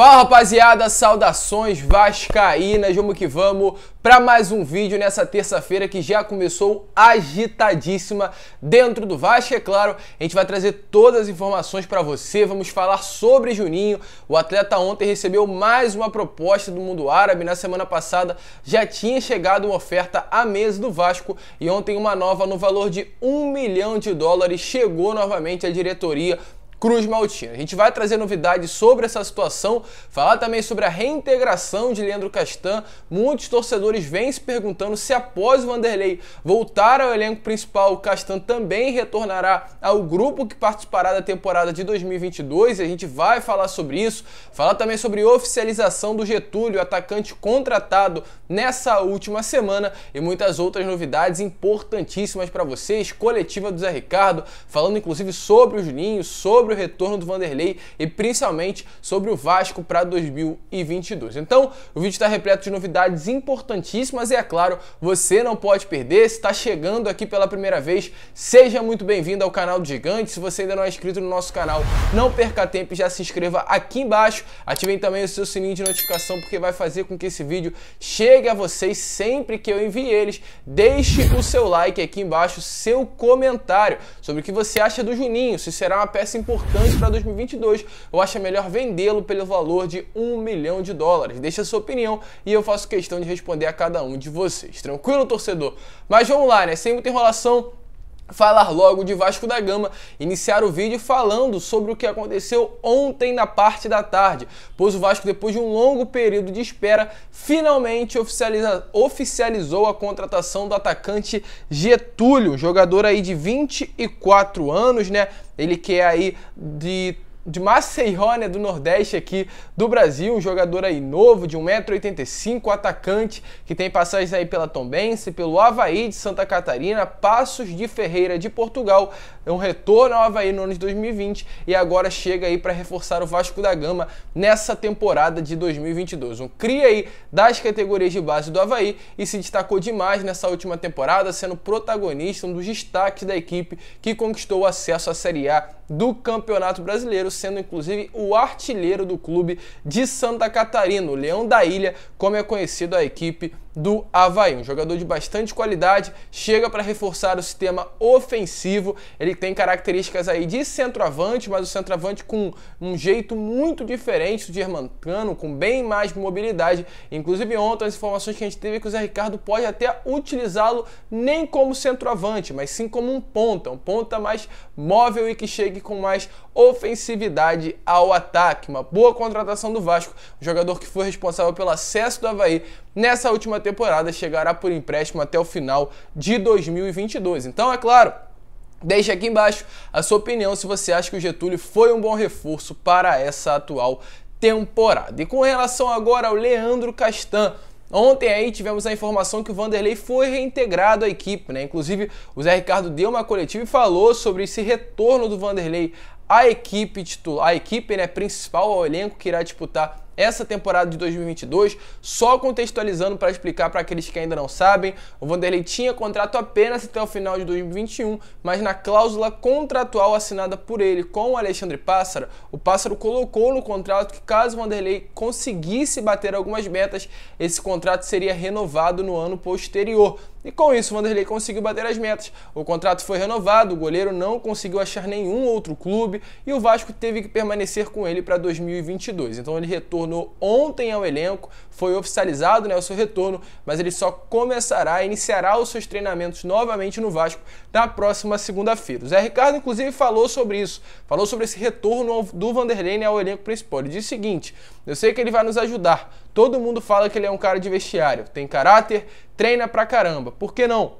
Fala rapaziada, saudações vascaínas, vamos que vamos para mais um vídeo nessa terça-feira que já começou agitadíssima dentro do Vasco, é claro. A gente vai trazer todas as informações para você, vamos falar sobre Juninho. O atleta ontem recebeu mais uma proposta do mundo árabe, na semana passada já tinha chegado uma oferta à mesa do Vasco e ontem uma nova no valor de um milhão de dólares chegou novamente à diretoria Cruz Maltina. A gente vai trazer novidades sobre essa situação, falar também sobre a reintegração de Leandro Castan. Muitos torcedores vêm se perguntando se após o Vanderlei voltar ao elenco principal, o Castan também retornará ao grupo que participará da temporada de 2022. A gente vai falar sobre isso, falar também sobre oficialização do Getúlio, atacante contratado nessa última semana e muitas outras novidades importantíssimas para vocês. Coletiva do Zé Ricardo, falando inclusive sobre o Juninho, sobre sobre o retorno do Vanderlei e principalmente sobre o Vasco para 2022. Então, o vídeo está repleto de novidades importantíssimas e, é claro, você não pode perder. Se está chegando aqui pela primeira vez, seja muito bem-vindo ao canal do Gigante. Se você ainda não é inscrito no nosso canal, não perca tempo e já se inscreva aqui embaixo. Ativem também o seu sininho de notificação, porque vai fazer com que esse vídeo chegue a vocês sempre que eu envie eles. Deixe o seu like aqui embaixo, seu comentário sobre o que você acha do Juninho, se será uma peça importante importante para 2022, eu acho é melhor vendê-lo pelo valor de um milhão de dólares. Deixa a sua opinião e eu faço questão de responder a cada um de vocês. Tranquilo, torcedor? Mas vamos lá, né? Sem muita enrolação, falar logo de Vasco da Gama, iniciar o vídeo falando sobre o que aconteceu ontem na parte da tarde, pois o Vasco, depois de um longo período de espera, finalmente oficializa, oficializou a contratação do atacante Getúlio, jogador aí de 24 anos, né? Ele que é aí de de Maceió, né, do Nordeste aqui do Brasil, um jogador aí novo, de 1,85m, atacante, que tem passagens aí pela Tombense, pelo Havaí de Santa Catarina, Passos de Ferreira de Portugal, é um retorno ao Havaí no ano de 2020 e agora chega aí para reforçar o Vasco da Gama nessa temporada de 2022. Um cria aí das categorias de base do Havaí e se destacou demais nessa última temporada, sendo protagonista, um dos destaques da equipe que conquistou o acesso à Série A do Campeonato Brasileiro, sendo inclusive o artilheiro do clube de Santa Catarina. O Leão da Ilha, como é conhecido a equipe do Havaí. Um jogador de bastante qualidade, chega para reforçar o sistema ofensivo. Ele tem características aí de centroavante, mas o centroavante com um jeito muito diferente do Germancano, com bem mais mobilidade. Inclusive, ontem as informações que a gente teve é que o Zé Ricardo pode até utilizá-lo nem como centroavante, mas sim como um ponta, um ponta mais móvel e que chegue com mais ofensividade ao ataque. Uma boa contratação do Vasco, um jogador que foi responsável pelo acesso do Havaí nessa última temporada chegará por empréstimo até o final de 2022. Então, é claro, Deixe aqui embaixo a sua opinião se você acha que o Getúlio foi um bom reforço para essa atual temporada. E com relação agora ao Leandro Castan, Ontem aí tivemos a informação que o Vanderlei foi reintegrado à equipe, né? Inclusive, o Zé Ricardo deu uma coletiva e falou sobre esse retorno do Vanderlei à equipe titular, à equipe né, principal, ao elenco que irá disputar essa temporada de 2022. Só contextualizando para explicar para aqueles que ainda não sabem, o Vanderlei tinha contrato apenas até o final de 2021, mas na cláusula contratual assinada por ele com o Alexandre Pássaro, o Pássaro colocou no contrato que caso o Vanderlei conseguisse bater algumas metas, esse contrato seria renovado no ano posterior. E com isso, o Vanderlei conseguiu bater as metas. O contrato foi renovado, o goleiro não conseguiu achar nenhum outro clube e o Vasco teve que permanecer com ele para 2022. Então ele retorna retornou ontem ao elenco, foi oficializado né, o seu retorno, mas ele só começará, iniciará os seus treinamentos novamente no Vasco na próxima segunda-feira. O Zé Ricardo, inclusive, falou sobre isso, falou sobre esse retorno do Vanderlei né, ao elenco principal. Ele disse o seguinte: eu sei que ele vai nos ajudar. Todo mundo fala que ele é um cara de vestiário, tem caráter, treina pra caramba. Por que não?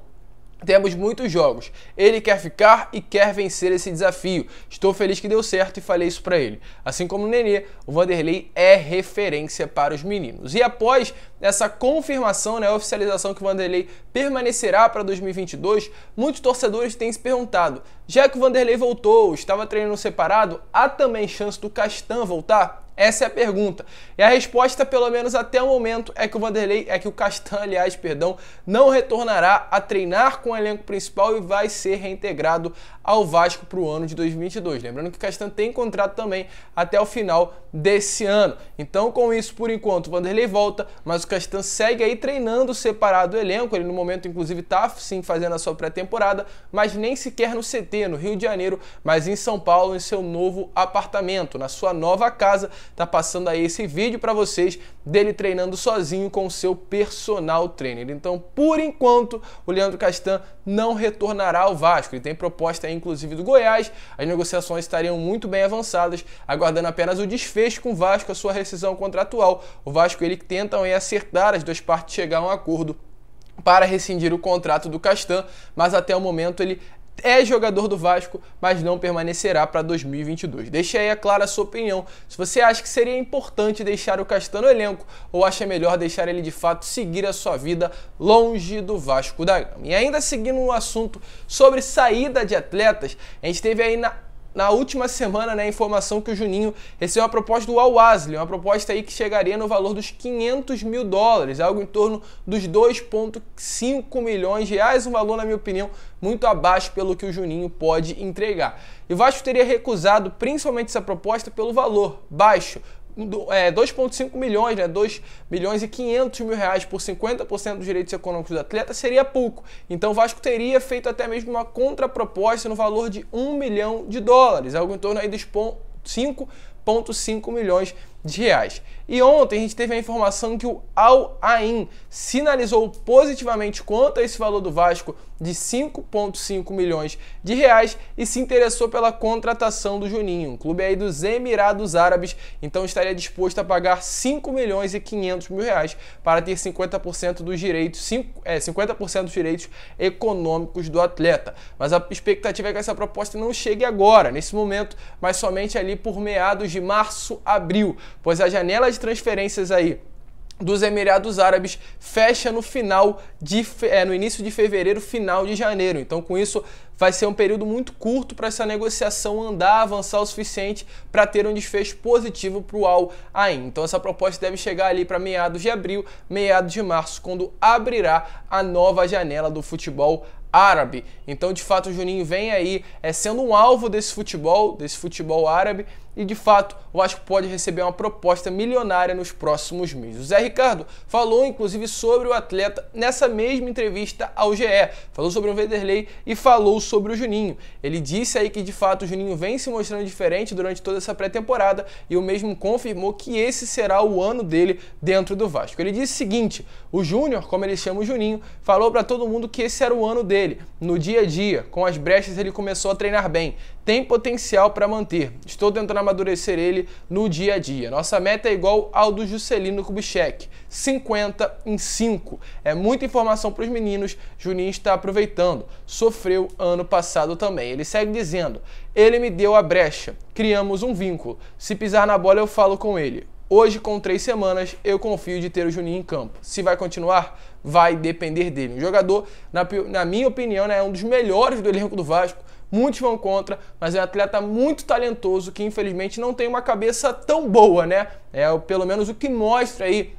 Temos muitos jogos. Ele quer ficar e quer vencer esse desafio. Estou feliz que deu certo e falei isso para ele. Assim como o Nenê, o Vanderlei é referência para os meninos. E após essa confirmação, né, a oficialização que o Vanderlei permanecerá para 2022, muitos torcedores têm se perguntado: já que o Vanderlei voltou, estava treinando separado, há também chance do Castan voltar? Essa é a pergunta. E a resposta, pelo menos até o momento, é que o Vanderlei, é que o Castan, aliás, perdão, não retornará a treinar com o elenco principal e vai ser reintegrado ao Vasco para o ano de 2022. Lembrando que Castan tem contrato também até o final desse ano. Então, com isso, por enquanto, o Vanderlei volta, mas o Castan segue aí treinando separado o elenco. Ele, no momento, inclusive, está sim fazendo a sua pré-temporada, mas nem sequer no CT, no Rio de Janeiro, mas em São Paulo, em seu novo apartamento, na sua nova casa. Tá passando aí esse vídeo para vocês dele treinando sozinho com o seu personal trainer. Então, por enquanto, o Leandro Castan não retornará ao Vasco. Ele tem proposta inclusive do Goiás, as negociações estariam muito bem avançadas, aguardando apenas o desfecho com o Vasco, a sua rescisão contratual. O Vasco ele tentam aí, acertar as duas partes chegar a um acordo para rescindir o contrato do Castan, mas até o momento ele é jogador do Vasco, mas não permanecerá para 2022. Deixe aí a clara sua opinião. Se você acha que seria importante deixar o Castanho no elenco ou acha melhor deixar ele de fato seguir a sua vida longe do Vasco da Gama. E ainda seguindo o um assunto sobre saída de atletas, a gente teve aí na na última semana, né, a informação que o Juninho recebeu a proposta do Al Wasli, uma proposta aí que chegaria no valor dos 500 mil dólares, algo em torno dos 2,5 milhões de reais, um valor, na minha opinião, muito abaixo pelo que o Juninho pode entregar. E o Vasco teria recusado principalmente essa proposta pelo valor baixo, é, 2,5 milhões, né, 2 milhões e 500 mil reais por 50% dos direitos econômicos do atleta seria pouco. Então o Vasco teria feito até mesmo uma contraproposta no valor de 1 milhão de dólares, algo em torno aí dos 5,5 milhões de reais. E ontem a gente teve a informação que o Al Ain sinalizou positivamente quanto a esse valor do Vasco de 5,5 milhões de reais e se interessou pela contratação do Juninho, um clube aí dos Emirados Árabes, então estaria disposto a pagar 5 milhões e 500 mil reais para ter 50% dos direitos, 5, é, 50% dos direitos econômicos do atleta. Mas a expectativa é que essa proposta não chegue agora, nesse momento, mas somente ali por meados de março, abril pois a janela de transferências aí dos Emirados Árabes fecha no final de é, no início de fevereiro, final de janeiro. Então, com isso, vai ser um período muito curto para essa negociação andar, avançar o suficiente para ter um desfecho positivo para o Al Ain. Então, essa proposta deve chegar ali para meados de abril, meados de março, quando abrirá a nova janela do futebol árabe. Então, de fato, o Juninho vem aí é, sendo um alvo desse futebol, desse futebol árabe, e de fato o Vasco pode receber uma proposta milionária nos próximos meses. O Zé Ricardo falou inclusive sobre o atleta nessa mesma entrevista ao GE, falou sobre o Vanderlei e falou sobre o Juninho. Ele disse aí que de fato o Juninho vem se mostrando diferente durante toda essa pré-temporada e o mesmo confirmou que esse será o ano dele dentro do Vasco. Ele disse o seguinte: o Júnior, como ele chama o Juninho, falou para todo mundo que esse era o ano dele. No dia a dia, com as brechas ele começou a treinar bem tem potencial para manter. Estou tentando amadurecer ele no dia a dia. Nossa meta é igual ao do Juscelino Kubitschek, 50 em 5. É muita informação para os meninos, Juninho está aproveitando. Sofreu ano passado também. Ele segue dizendo: "Ele me deu a brecha, criamos um vínculo. Se pisar na bola eu falo com ele. Hoje, com três semanas, eu confio de ter o Juninho em campo. Se vai continuar, vai depender dele. Um jogador, na, na minha opinião, né, é um dos melhores do elenco do Vasco muitos vão contra, mas é um atleta muito talentoso que infelizmente não tem uma cabeça tão boa, né? É pelo menos o que mostra aí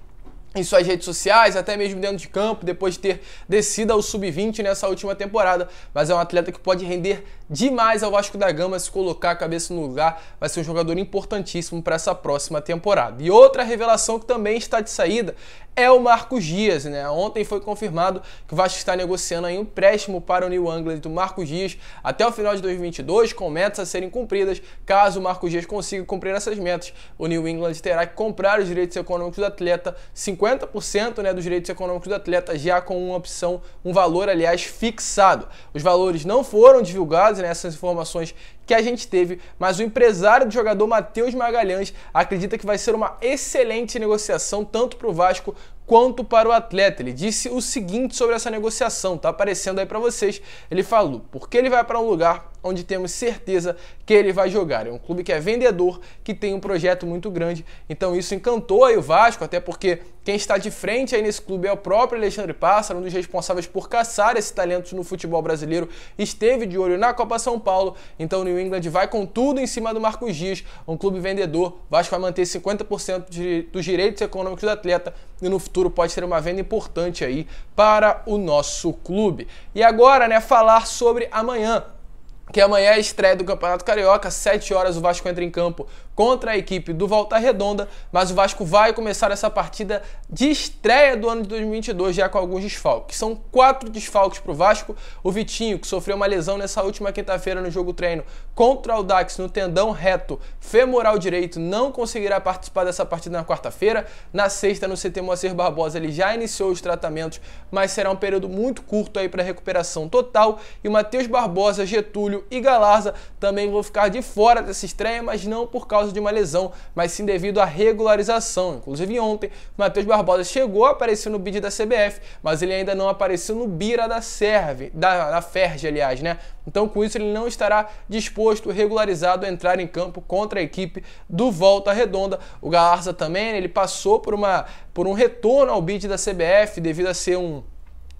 em suas redes sociais, até mesmo dentro de campo, depois de ter descido ao sub-20 nessa última temporada. Mas é um atleta que pode render demais ao Vasco da Gama se colocar a cabeça no lugar. Vai ser um jogador importantíssimo para essa próxima temporada. E outra revelação que também está de saída é o Marcos Dias, né? Ontem foi confirmado que o Vasco está negociando um empréstimo para o New England do Marcos Dias até o final de 2022, com metas a serem cumpridas. Caso o Marcos Dias consiga cumprir essas metas, o New England terá que comprar os direitos econômicos do atleta 50 50% né, dos direitos econômicos do atleta já com uma opção, um valor, aliás, fixado. Os valores não foram divulgados, né, informações que a gente teve, mas o empresário do jogador Matheus Magalhães acredita que vai ser uma excelente negociação tanto para o Vasco quanto para o atleta. Ele disse o seguinte sobre essa negociação, tá aparecendo aí para vocês. Ele falou: "Porque ele vai para um lugar onde temos certeza que ele vai jogar. É um clube que é vendedor, que tem um projeto muito grande. Então isso encantou o Vasco, até porque quem está de frente aí nesse clube é o próprio Alexandre Pássaro, um dos responsáveis por caçar esse talento no futebol brasileiro. Esteve de olho na Copa São Paulo, então o New England vai com tudo em cima do Marcos Dias, um clube vendedor. O Vasco vai manter 50% de, dos direitos econômicos do atleta e no futuro pode ser uma venda importante aí para o nosso clube. E agora, né, falar sobre amanhã que amanhã é a estreia do Campeonato Carioca, 7 horas o Vasco entra em campo contra a equipe do Volta Redonda, mas o Vasco vai começar essa partida de estreia do ano de 2022 já com alguns desfalques. São quatro desfalques para o Vasco, o Vitinho, que sofreu uma lesão nessa última quinta-feira no jogo treino contra o Dax no tendão reto femoral direito, não conseguirá participar dessa partida na quarta-feira, na sexta no CT Moacir Barbosa ele já iniciou os tratamentos, mas será um período muito curto aí para recuperação total, e o Matheus Barbosa, Getúlio e Galarza também vão ficar de fora dessa estreia, mas não por causa de uma lesão, mas sim devido à regularização. Inclusive ontem, Matheus Barbosa chegou a aparecer no bid da CBF, mas ele ainda não apareceu no Bira da Serve, da, da Ferge, aliás, né? Então, com isso, ele não estará disposto, regularizado a entrar em campo contra a equipe do Volta Redonda. O Galarza também, ele passou por, uma, por um retorno ao bid da CBF devido a ser um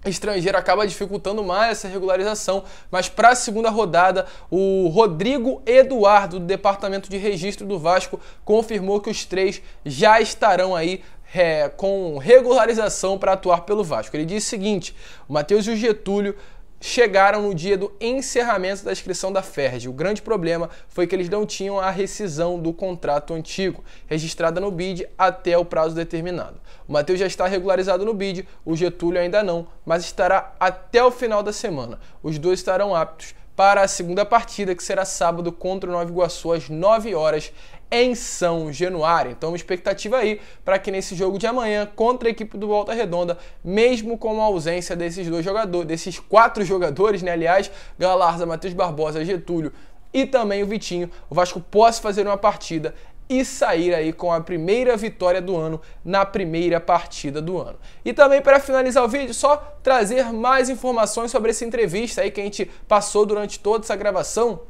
estrangeiro acaba dificultando mais essa regularização, mas para a segunda rodada, o Rodrigo Eduardo, do Departamento de Registro do Vasco, confirmou que os três já estarão aí é, com regularização para atuar pelo Vasco. Ele diz o seguinte: o Matheus e o Getúlio chegaram no dia do encerramento da inscrição da FERJ. O grande problema foi que eles não tinham a rescisão do contrato antigo, registrada no BID até o prazo determinado. O Matheus já está regularizado no BID, o Getúlio ainda não, mas estará até o final da semana. Os dois estarão aptos para a segunda partida, que será sábado contra o Nova Iguaçu às 9 horas em São Januário. Então, uma expectativa aí para que nesse jogo de amanhã contra a equipe do Volta Redonda, mesmo com a ausência desses dois jogadores, desses quatro jogadores, né, aliás, Galarza, Matheus Barbosa, Getúlio e também o Vitinho, o Vasco possa fazer uma partida e sair aí com a primeira vitória do ano na primeira partida do ano. E também para finalizar o vídeo, só trazer mais informações sobre essa entrevista aí que a gente passou durante toda essa gravação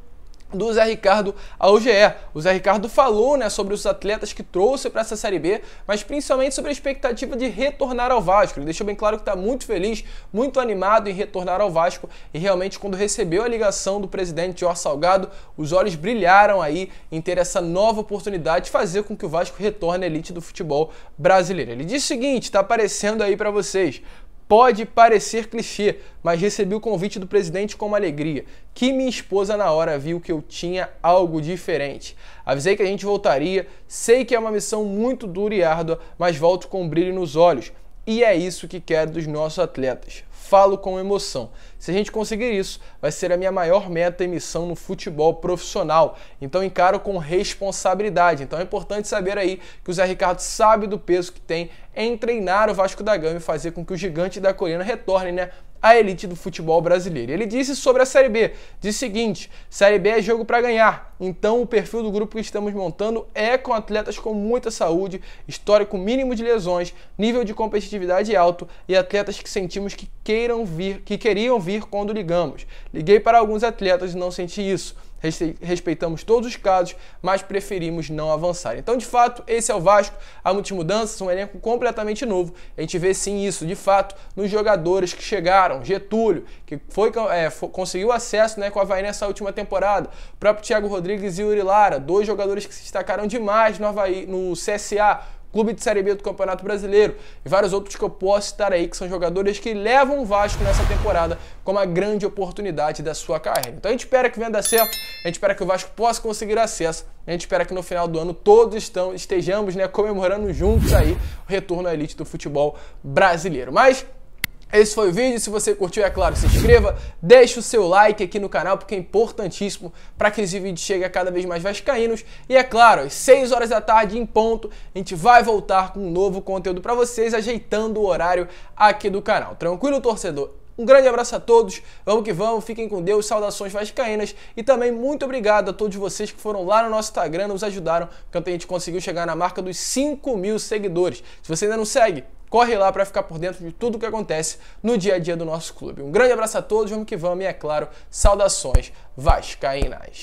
do Zé Ricardo ao GE. O Zé Ricardo falou né, sobre os atletas que trouxe para essa Série B, mas principalmente sobre a expectativa de retornar ao Vasco. Ele deixou bem claro que está muito feliz, muito animado em retornar ao Vasco e realmente quando recebeu a ligação do presidente Jorge Salgado, os olhos brilharam aí em ter essa nova oportunidade de fazer com que o Vasco retorne à elite do futebol brasileiro. Ele disse o seguinte, está aparecendo aí para vocês, Pode parecer clichê, mas recebi o convite do presidente com uma alegria, que minha esposa na hora viu que eu tinha algo diferente. Avisei que a gente voltaria, sei que é uma missão muito dura e árdua, mas volto com um brilho nos olhos. E é isso que quero dos nossos atletas falo com emoção. Se a gente conseguir isso, vai ser a minha maior meta e missão no futebol profissional. Então encaro com responsabilidade. Então é importante saber aí que o Zé Ricardo sabe do peso que tem em treinar o Vasco da Gama e fazer com que o gigante da colina retorne, né? a elite do futebol brasileiro. Ele disse sobre a Série B, disse o seguinte: Série B é jogo para ganhar. Então o perfil do grupo que estamos montando é com atletas com muita saúde, histórico mínimo de lesões, nível de competitividade alto e atletas que sentimos que queiram vir, que queriam vir quando ligamos. Liguei para alguns atletas e não senti isso respeitamos todos os casos, mas preferimos não avançar. Então, de fato, esse é o Vasco. Há muitas mudanças, um elenco completamente novo. A gente vê sim isso, de fato, nos jogadores que chegaram. Getúlio, que foi, é, foi conseguiu acesso né, com a Havaí nessa última temporada. O próprio Thiago Rodrigues e Uri Lara, dois jogadores que se destacaram demais no, Havaí, no CSA clube de Série B do Campeonato Brasileiro e vários outros que eu posso citar aí, que são jogadores que levam o Vasco nessa temporada como a grande oportunidade da sua carreira. Então a gente espera que venha dar certo, a gente espera que o Vasco possa conseguir acesso, a gente espera que no final do ano todos estão, estejamos né, comemorando juntos aí o retorno à elite do futebol brasileiro. Mas esse foi o vídeo. Se você curtiu, é claro, se inscreva, deixe o seu like aqui no canal, porque é importantíssimo para que esse vídeo chegue a cada vez mais vascaínos. E é claro, às 6 horas da tarde, em ponto, a gente vai voltar com um novo conteúdo para vocês, ajeitando o horário aqui do canal. Tranquilo, torcedor? Um grande abraço a todos, vamos que vamos, fiquem com Deus, saudações vascaínas e também muito obrigado a todos vocês que foram lá no nosso Instagram, nos ajudaram, porque a gente conseguiu chegar na marca dos 5 mil seguidores. Se você ainda não segue, Corre lá para ficar por dentro de tudo o que acontece no dia a dia do nosso clube. Um grande abraço a todos, vamos que vamos e, é claro, saudações vascaínas.